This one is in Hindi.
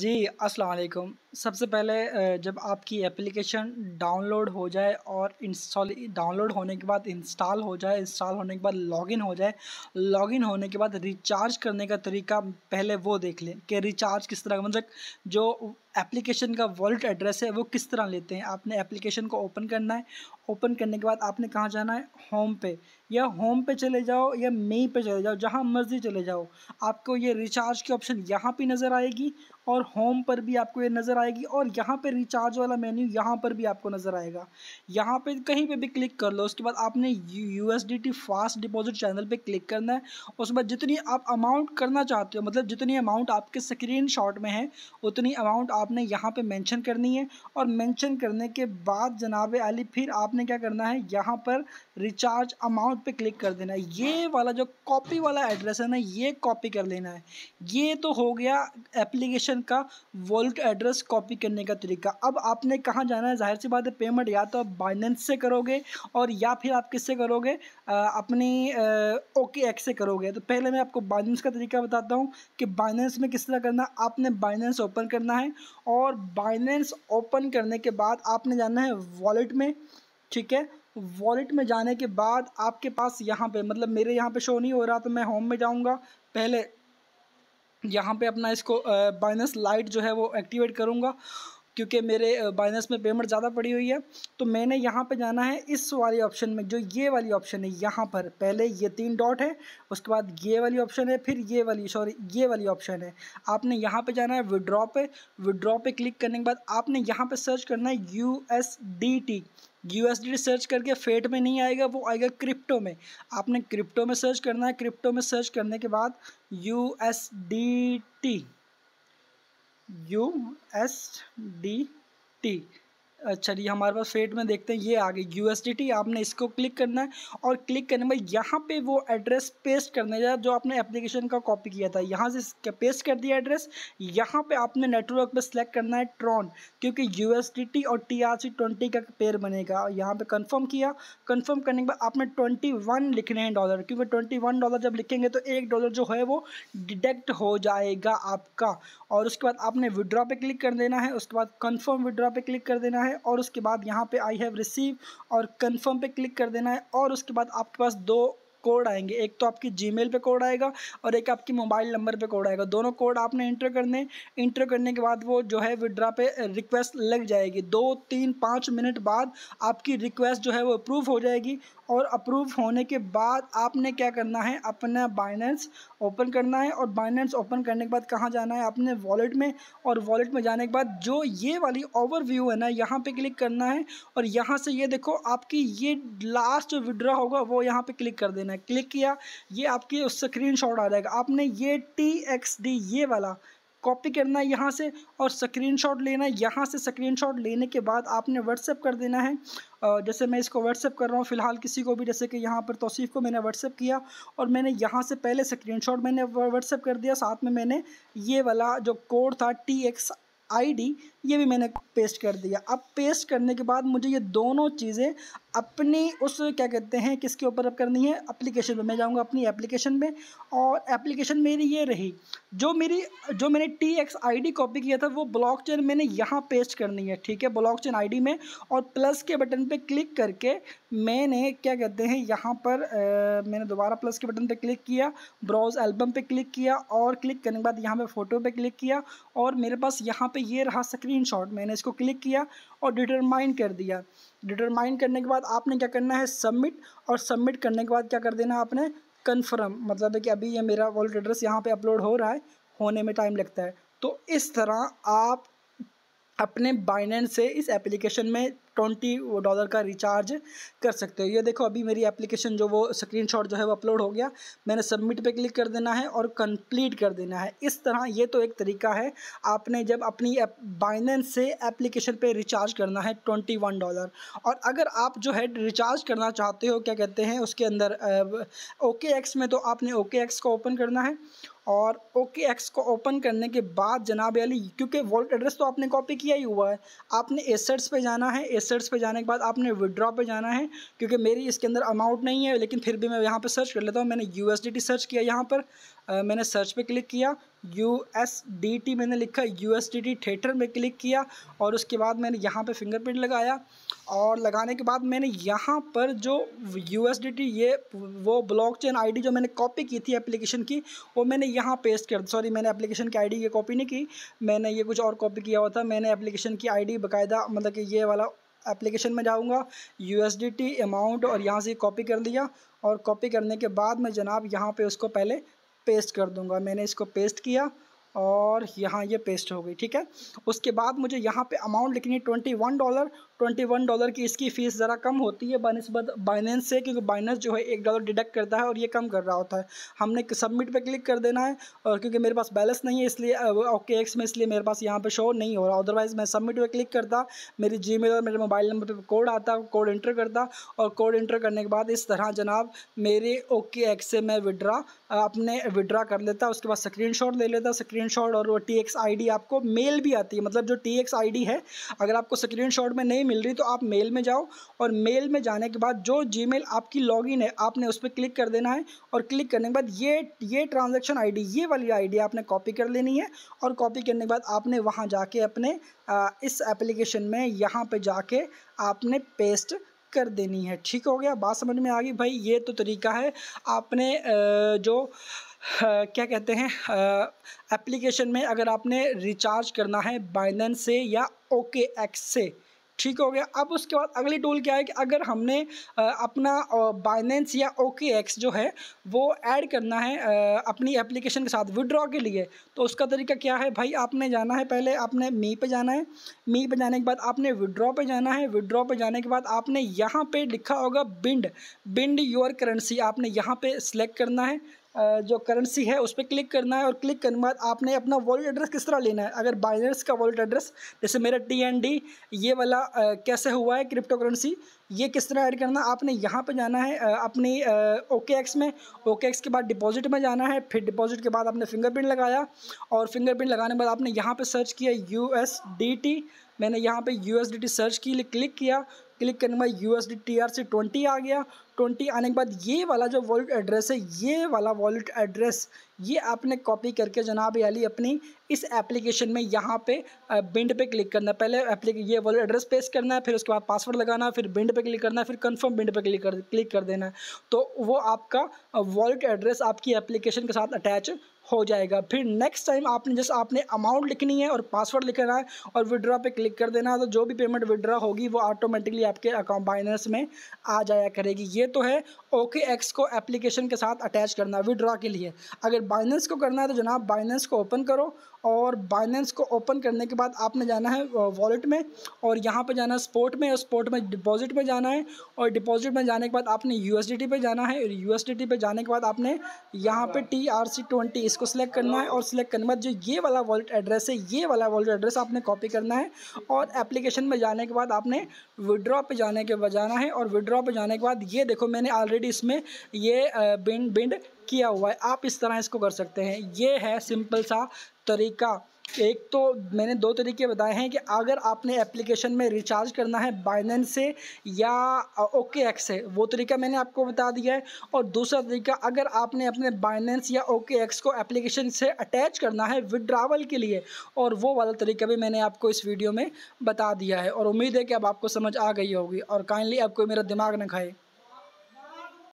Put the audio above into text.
जी अस्सलाम वालेकुम सबसे पहले जब आपकी एप्लीकेशन डाउनलोड हो जाए और इंस्टॉल डाउनलोड होने के बाद इंस्टॉल हो जाए इंस्टॉल होने के बाद लॉगिन हो जाए लॉगिन होने के बाद रिचार्ज करने का तरीका पहले वो देख लें कि रिचार्ज किस तरह मतलब जो एप्लीकेशन का वॉल्ट एड्रेस है वो किस तरह लेते हैं आपने एप्लीकेशन को ओपन करना है ओपन करने के बाद आपने कहाँ जाना है होम पे या होम पे चले जाओ या मई पे चले जाओ जहाँ मर्ज़ी चले जाओ आपको ये रिचार्ज की ऑप्शन यहाँ पे नज़र आएगी और होम पर भी आपको ये नज़र आएगी और यहाँ पे रिचार्ज वाला मेन्यू यहाँ पर भी आपको नज़र आएगा यहाँ पे कहीं पे भी क्लिक कर लो उसके बाद आपने U S D T fast deposit channel पे क्लिक करना है उसके बाद जितनी आप अमाउंट करना चाहते हो मतलब जितनी अमाउंट आपके स्क्रीन शॉट में है उतनी अमाउंट आपने यहाँ पर मैंशन करनी है और मैंशन करने के बाद जनाब अली फिर आपने क्या करना है यहाँ पर रिचार्ज अमाउंट पर क्लिक कर देना है ये वाला जो कॉपी वाला एड्रेस है ना ये कॉपी कर लेना है ये तो हो गया एप्लीकेशन ट्रांजेक्शन का वॉलेट एड्रेस कॉपी करने का तरीका अब आपने कहाँ जाना है जाहिर सी बात है पेमेंट या तो आप बाइनेंस से करोगे और या फिर आप किससे करोगे आ, अपनी ओके एक्स से करोगे तो पहले मैं आपको बाइनेंस का तरीका बताता हूँ कि बाइनेंस में किस तरह करना आपने बाइनेंस ओपन करना है और बाइनेंस ओपन करने के बाद आपने जाना है वॉलेट में ठीक है वॉलेट में जाने के बाद आपके पास यहाँ पे मतलब मेरे यहाँ पे शो नहीं हो रहा तो मैं होम में जाऊँगा पहले यहाँ पे अपना इसको बाइनस लाइट जो है वो एक्टिवेट करूँगा क्योंकि मेरे बाइनेंस में पेमेंट ज़्यादा पड़ी हुई है तो मैंने यहाँ पे जाना है इस वाले ऑप्शन में जो ये वाली ऑप्शन है यहाँ पर पहले ये तीन डॉट है उसके बाद ये वाली ऑप्शन है फिर ये वाली सॉरी ये वाली ऑप्शन है आपने यहाँ पर जाना है विड्रॉ पे विड्रॉ पे क्लिक करने के बाद आपने यहाँ पर सर्च करना है U S D T USD search करके फेट में नहीं आएगा वो आएगा क्रिप्टो में आपने क्रिप्टो में सर्च करना है क्रिप्टो में सर्च करने के बाद U S D T USDT चलिए अच्छा हमारे पास फेट में देखते हैं ये आ गई यू आपने इसको क्लिक करना है और क्लिक करने पर यहाँ पे वो एड्रेस पेस्ट करने जाए जो आपने एप्लीकेशन का कॉपी किया था यहाँ से पेस्ट कर दिया एड्रेस यहाँ पे आपने नेटवर्क पे सिलेक्ट करना है ट्रॉन क्योंकि यू और टी आर सी ट्वेंटी का पेयर बनेगा यहाँ पर कन्फर्म किया कन्फर्म करने के बाद आपने ट्वेंटी वन लिखने हैं डॉलर क्योंकि ट्वेंटी वन डॉलर जब लिखेंगे तो एक डॉलर जो है वो डिडक्ट हो जाएगा आपका और उसके बाद आपने विड्रॉ पर क्लिक कर देना है उसके बाद कन्फर्म विड्रॉ पर क्लिक कर देना है है और उसके बाद यहाँ पे आई हैव रिसीव और कंफर्म पे क्लिक कर देना है और उसके बाद आपके पास दो कोड आएंगे एक तो आपकी जी मेल कोड आएगा और एक आपकी मोबाइल नंबर पर कोड आएगा दोनों कोड आपने इंटर करने इंटर करने के बाद वो जो है विड्रा पे रिक्वेस्ट लग जाएगी दो तीन पाँच मिनट बाद आपकी रिक्वेस्ट जो है वो अप्रूव हो जाएगी और अप्रूव होने के बाद आपने क्या करना है अपना बाइनेंस ओपन करना है और बाइनेंस ओपन करने के बाद कहाँ जाना है अपने वॉलेट में और वॉलेट में जाने के बाद जो ये वाली ओवरव्यू है ना यहाँ पे क्लिक करना है और यहाँ से ये देखो आपकी ये लास्ट जो विड्रा होगा वो यहाँ पे क्लिक कर देना है करना है क्लिक किया ये आपकी उस स्क्रीन शॉट आ जाएगा आपने ये टी एक्स डी ये वाला कॉपी करना है यहाँ से और स्क्रीनशॉट लेना है यहाँ से स्क्रीनशॉट लेने के बाद आपने व्हाट्सएप कर देना है जैसे मैं इसको व्हाट्सएप कर रहा हूँ फ़िलहाल किसी को भी जैसे कि यहाँ पर तोसीफ़ को मैंने व्हाट्सएप किया और मैंने यहाँ से पहले स्क्रीनशॉट मैंने व्हाट्सएप कर दिया साथ में मैंने ये वाला जो कोड था टी एक्स आईडी ये भी मैंने पेस्ट कर दिया अब पेस्ट करने के बाद मुझे ये दोनों चीज़ें अपनी उस क्या कहते हैं किसके ऊपर अब करनी है एप्लीकेशन में मैं जाऊँगा अपनी एप्लीकेशन में और एप्लीकेशन मेरी ये रही जो मेरी जो मैंने T X I D copy किया था वो ब्लॉक चेन मैंने यहाँ पेस्ट करनी है ठीक है ब्लॉक चेन आई डी में और प्लस के बटन पर क्लिक करके मैंने क्या कहते हैं यहाँ पर आ, मैंने दोबारा प्लस के बटन पे क्लिक किया ब्राउज एल्बम पे क्लिक किया और क्लिक करने के बाद यहाँ पे फ़ोटो पे क्लिक किया और मेरे पास यहाँ पे ये रहा स्क्रीनशॉट मैंने इसको क्लिक किया और डिटरमाइन कर दिया डिटरमाइन करने के बाद आपने क्या करना है सबमिट और सबमिट करने के बाद क्या कर देना आपने कन्फर्म मतलब है कि अभी ये मेरा वॉलेट एड्रेस यहाँ पर अपलोड हो रहा है होने में टाइम लगता है तो इस तरह आप अपने बाइनेंस से इस एप्लीकेशन में ट्वेंटी डॉलर का रिचार्ज कर सकते हो ये देखो अभी मेरी एप्लीकेशन जो वो स्क्रीनशॉट जो है वो अपलोड हो गया मैंने सबमिट पे क्लिक कर देना है और कंप्लीट कर देना है इस तरह ये तो एक तरीका है आपने जब अपनी बाइनेंस से एप्लीकेशन पे रिचार्ज करना है ट्वेंटी वन डॉलर और अगर आप जो है रिचार्ज करना चाहते हो क्या कहते हैं उसके अंदर ओके एक्स में तो आपने ओके एक्स को ओपन करना है और ओके एक्स को ओपन करने के बाद जनाब अली क्योंकि वॉल्ट एड्रेस तो आपने कॉपी किया ही हुआ है आपने एसेट्स पे जाना है एसेट्स पे जाने के बाद आपने विड्रॉ पे जाना है क्योंकि मेरी इसके अंदर अमाउंट नहीं है लेकिन फिर भी मैं यहाँ पर सर्च कर लेता हूँ मैंने यू सर्च किया यहाँ पर मैंने सर्च पे क्लिक किया यू एस डी टी मैंने लिखा U S D T tether में क्लिक किया और उसके बाद मैंने यहाँ पे फिंगरप्रिंट लगाया और लगाने के बाद मैंने यहाँ पर जो यू एस डी टी ये वो ब्लॉक चेन आई डी जो मैंने कॉपी की थी एप्लीकेशन की वो मैंने यहाँ पेस्ट कर सॉरी मैंने एप्लीकेशन की आई डी ये कॉपी नहीं की मैंने ये कुछ और कॉपी किया हुआ था मैंने एप्लीकेशन की आई डी बाकायदा मतलब कि ये वाला एप्लीकेशन में जाऊँगा U S D T amount और यहाँ से कॉपी कर लिया और कॉपी करने के बाद मैं जनाब यहाँ पर उसको पहले पेस्ट कर दूंगा मैंने इसको पेस्ट किया और यहाँ ये पेस्ट हो गई ठीक है उसके बाद मुझे यहाँ पे अमाउंट लिखनी है twenty one dollar twenty one dollar की इसकी फ़ीस ज़रा कम होती है बनस्बत बाइनेंस से क्योंकि बाइनेंस जो है एक डॉलर डिडक्ट करता है और ये कम कर रहा होता है हमने सबमिट पे क्लिक कर देना है और क्योंकि मेरे पास बैलेंस नहीं है इसलिए ओके एक्स में इसलिए मेरे पास यहाँ पर शो नहीं हो रहा अदरवाइज़ मैं सबमिट पर क्लिक करता मेरी जी और मेरे मोबाइल नंबर पर कोड आता कोड इंटर करता और कोड इंटर करने के बाद इस तरह जनाब मेरे ओके एक्स से मैं विड्रा अपने विड्रा कर लेता है उसके बाद स्क्रीनशॉट ले लेता है स्क्रीनशॉट और वो टी एक्स आई आपको मेल भी आती है मतलब जो टी एक्स आई है अगर आपको स्क्रीनशॉट में नहीं मिल रही तो आप मेल में जाओ और मेल में जाने के बाद जो जी आपकी लॉगिन है आपने उस पर क्लिक कर देना है और क्लिक करने के बाद ये ये ट्रांजेक्शन डी ये वाली डी आपने कॉपी कर लेनी है और कॉपी करने के बाद आपने वहाँ जाके अपने इस एप्लीकेशन में यहाँ पर जाके आपने पेस्ट कर देनी है ठीक हो गया बात समझ में आ गई भाई ये तो तरीका है आपने जो क्या कहते हैं एप्लीकेशन में अगर आपने रिचार्ज करना है बाइनन से या ओके एक्स से ठीक हो गया अब उसके बाद अगली टूल क्या है कि अगर हमने अपना बाइनेंस या ओके एक्स जो है वो ऐड करना है अपनी एप्लीकेशन के साथ विड्रॉ के लिए तो उसका तरीका क्या है भाई आपने जाना है पहले आपने मी पे जाना है मी पे जाने के बाद आपने विड्रॉ पे जाना है विड्रॉ पे जाने के बाद आपने यहाँ पे लिखा होगा बिंड बिंड योर करेंसी आपने यहाँ पर सेलेक्ट करना है जो करेंसी है उस पर क्लिक करना है और क्लिक करने के बाद आपने अपना वॉलेट एड्रेस किस तरह लेना है अगर बाइनर्स का वॉलेट एड्रेस जैसे मेरा टी एन डी ये वाला कैसे हुआ है क्रिप्टो करेंसी ये किस तरह ऐड करना आपने यहाँ पे जाना है अपनी ओके एक्स में ओके एक्स के बाद डिपॉजिट में जाना है फिर डिपॉजिट के बाद आपने फिंगरप्रिंट लगाया और फिंगरप्रिंट लगाने के बाद आपने यहाँ पर सर्च किया यू एस डी टी मैंने यहाँ पे U S D T search की क्लिक किया क्लिक करने के बाद यू एस टी आ गया ट्वेंटी आने के बाद ये वाला जो वॉलेट एड्रेस है ये वाला वॉलेट एड्रेस ये आपने कॉपी करके जनाब याली अपनी इस एप्लीकेशन में यहाँ पे बिंड पे क्लिक करना है पहले एप्लीके ये वॉलेट एड्रेस पेस्ट करना है फिर उसके बाद पासवर्ड लगाना है फिर बिंड पे क्लिक करना है फिर कंफर्म बिंड पे क्लिक कर क्लिक कर देना है तो वो आपका वॉलेट एड्रेस आपकी एप्लीकेशन के साथ अटैच हो जाएगा फिर नेक्स्ट टाइम आपने जैसे आपने अमाउंट लिखनी है और पासवर्ड लिखना है और विड्रॉ पे क्लिक कर देना है तो जो भी पेमेंट विड्रॉ होगी वो ऑटोमेटिकली आपके अकाउंट बाइनेंस में आ जाया करेगी ये तो है ओके एक्स को एप्लीकेशन के साथ अटैच करना विड्रॉ के लिए अगर बाइनेंस को करना है तो जनाब बाइनेंस को ओपन करो और बाइनेंस को ओपन करने के बाद आपने जाना है वॉलेट में और यहाँ पर जाना है स्पोर्ट में और स्पोर्ट में डिपॉजिट में जाना है और डिपॉजिट में जाने के बाद आपने यू एस जाना है और यू एस जाने के बाद आपने यहाँ पर टी आर सी ट्वेंटी इसको सिलेक्ट करना है और सिलेक्ट करने के बाद जो ये वाला वॉलेट एड्रेस है ये वाला वॉलेट एड्रेस आपने कॉपी करना है और एप्लीकेशन में जाने के बाद आपने विड्रॉ पर जाने के बजाना है और विड्रॉ पर जाने के बाद ये देखो मैंने ऑलरेडी इसमें ये बिंड बिंड किया हुआ है आप इस तरह इसको कर सकते हैं ये है सिंपल सा तरीका एक तो मैंने दो तरीके बताए हैं कि अगर आपने एप्लीकेशन में रिचार्ज करना है बाइनेंस से या ओके एक्स से वो तरीका मैंने आपको बता दिया है और दूसरा तरीका अगर आपने अपने बाइनेंस या ओके एक्स को एप्लीकेशन से अटैच करना है विड्रावल के लिए और वो वाला तरीका भी मैंने आपको इस वीडियो में बता दिया है और उम्मीद है कि अब आपको समझ आ गई होगी और काइंडली अब कोई मेरा दिमाग ना खाए